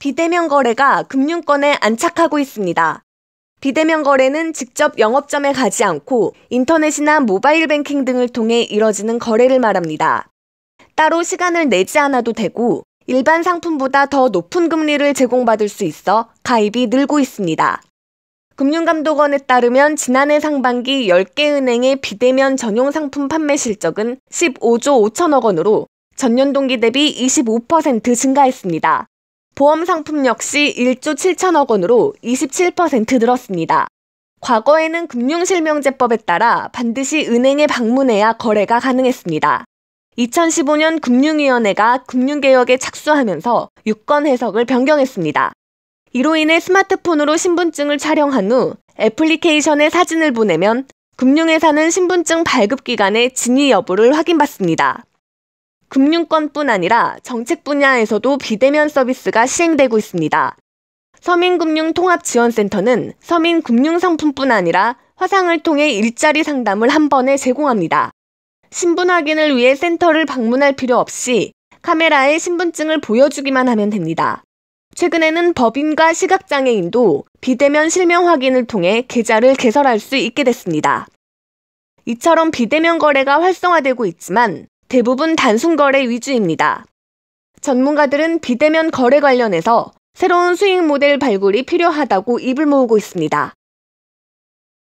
비대면 거래가 금융권에 안착하고 있습니다. 비대면 거래는 직접 영업점에 가지 않고 인터넷이나 모바일 뱅킹 등을 통해 이뤄지는 거래를 말합니다. 따로 시간을 내지 않아도 되고 일반 상품보다 더 높은 금리를 제공받을 수 있어 가입이 늘고 있습니다. 금융감독원에 따르면 지난해 상반기 10개 은행의 비대면 전용 상품 판매 실적은 15조 5천억 원으로 전년 동기 대비 25% 증가했습니다. 보험 상품 역시 1조 7천억 원으로 27% 늘었습니다. 과거에는 금융실명제법에 따라 반드시 은행에 방문해야 거래가 가능했습니다. 2015년 금융위원회가 금융개혁에 착수하면서 유권 해석을 변경했습니다. 이로 인해 스마트폰으로 신분증을 촬영한 후 애플리케이션에 사진을 보내면 금융회사는 신분증 발급 기간의 진위 여부를 확인받습니다. 금융권뿐 아니라 정책 분야에서도 비대면 서비스가 시행되고 있습니다. 서민금융통합지원센터는 서민금융상품뿐 아니라 화상을 통해 일자리 상담을 한 번에 제공합니다. 신분 확인을 위해 센터를 방문할 필요 없이 카메라에 신분증을 보여주기만 하면 됩니다. 최근에는 법인과 시각장애인도 비대면 실명 확인을 통해 계좌를 개설할 수 있게 됐습니다. 이처럼 비대면 거래가 활성화되고 있지만 대부분 단순 거래 위주입니다. 전문가들은 비대면 거래 관련해서 새로운 수익 모델 발굴이 필요하다고 입을 모으고 있습니다.